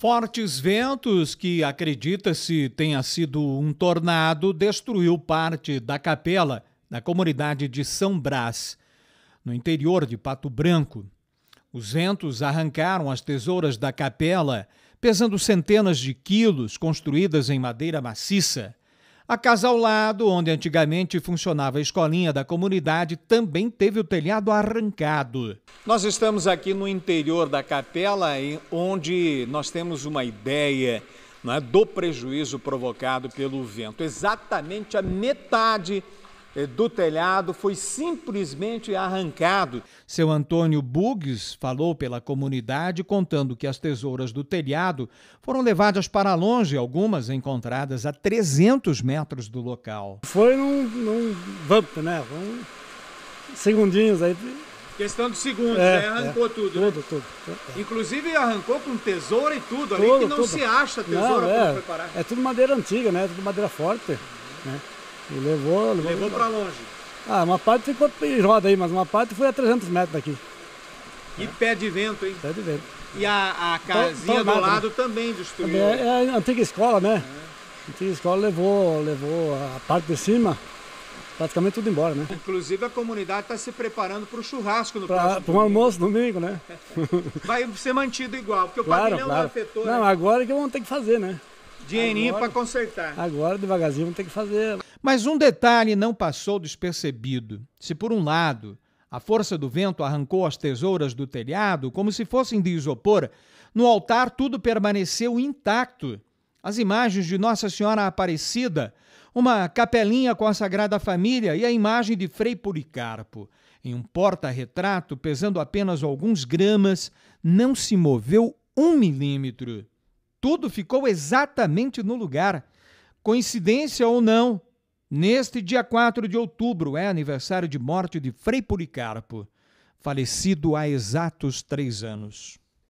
Fortes ventos, que acredita-se tenha sido um tornado, destruiu parte da capela na comunidade de São Brás, no interior de Pato Branco. Os ventos arrancaram as tesouras da capela, pesando centenas de quilos, construídas em madeira maciça. A casa ao lado, onde antigamente funcionava a escolinha da comunidade, também teve o telhado arrancado. Nós estamos aqui no interior da capela, onde nós temos uma ideia né, do prejuízo provocado pelo vento. Exatamente a metade eh, do telhado foi simplesmente arrancado. Seu Antônio Bugues falou pela comunidade contando que as tesouras do telhado foram levadas para longe, algumas encontradas a 300 metros do local. Foi num, num vamp, né? Um, segundinhos aí. Questão de segundos, é, né? Arrancou é, tudo, tudo, né? tudo, tudo é. Inclusive arrancou com tesoura e tudo, tudo ali que não tudo. se acha tesoura não, para é. preparar. É tudo madeira antiga, né? É tudo madeira forte, né? E levou, levou. Levou pra longe. Ah, uma parte ficou em roda aí, mas uma parte foi a 300 metros daqui. E é. pé de vento, hein? Pé de vento. E a, a casinha Tomado, do né? lado né? também destruiu. É, né? é, a antiga escola, né? É. A antiga escola levou, levou a parte de cima, praticamente tudo embora, né? Inclusive a comunidade está se preparando para o churrasco no pra, próximo Para um almoço domingo, né? Vai ser mantido igual, porque claro, o pavilhão claro. não afetou. Não, né? agora é que vão ter que fazer, né? Dinheirinho para consertar. Agora devagarzinho vão ter que fazer. Mas um detalhe não passou despercebido. Se, por um lado, a força do vento arrancou as tesouras do telhado como se fossem de isopor, no altar tudo permaneceu intacto. As imagens de Nossa Senhora Aparecida, uma capelinha com a Sagrada Família e a imagem de Frei Policarpo. Em um porta-retrato pesando apenas alguns gramas, não se moveu um milímetro. Tudo ficou exatamente no lugar. Coincidência ou não, Neste dia 4 de outubro é aniversário de morte de Frei Policarpo, falecido há exatos três anos.